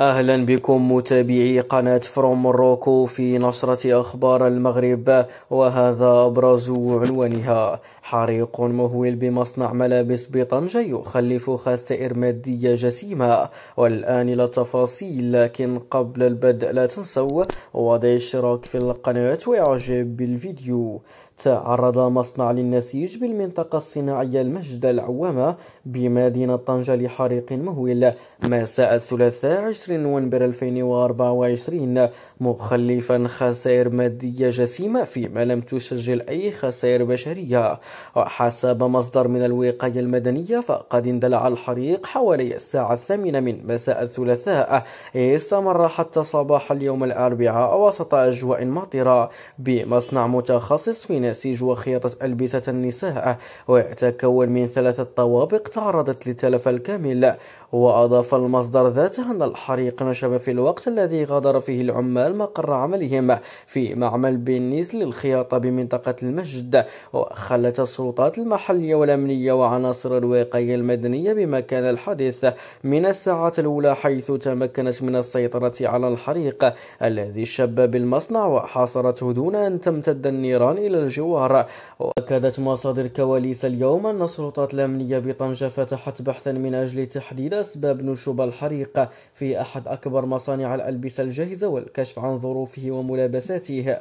أهلا بكم متابعي قناة فروم موروكو في نشرة أخبار المغرب وهذا أبرز عنوانها حريق مهول بمصنع ملابس بطنجة يخلف خسائر مادية جسيمة والآن إلى التفاصيل لكن قبل البدء لا تنسوا وضع الاشتراك في القناة وإعجاب بالفيديو تعرض مصنع للنسيج بالمنطقة الصناعية المجد العوامة بمدينة طنجة لحريق مهول مساء الثلاثاء 20 نوفمبر 2024 مخلفا خسائر مادية جسيمة فيما لم تسجل أي خسائر بشرية وحسب مصدر من الوقاية المدنية فقد اندلع الحريق حوالي الساعة الثامنة من مساء الثلاثاء استمر حتى صباح اليوم الأربعاء وسط أجواء ماطرة بمصنع متخصص في النسيج وخياطة ألبسة النساء ويتكون من ثلاثة طوابق تعرضت للتلف الكامل وأضاف المصدر ذاته أن الحريق نشب في الوقت الذي غادر فيه العمال مقر عملهم في معمل بنيس للخياطة بمنطقة المجد وخلت السلطات المحلية والأمنية وعناصر الوقاية المدنية بمكان الحادث من الساعة الأولى حيث تمكنت من السيطرة على الحريق الذي شب بالمصنع وحاصرته دون أن تمتد النيران إلى الجنة الجوار وأكدت مصادر كواليس اليوم أن السلطات الأمنية بطنجة فتحت بحثا من أجل تحديد أسباب نشوب الحريق في أحد أكبر مصانع الألبسة الجاهزة والكشف عن ظروفه وملابساته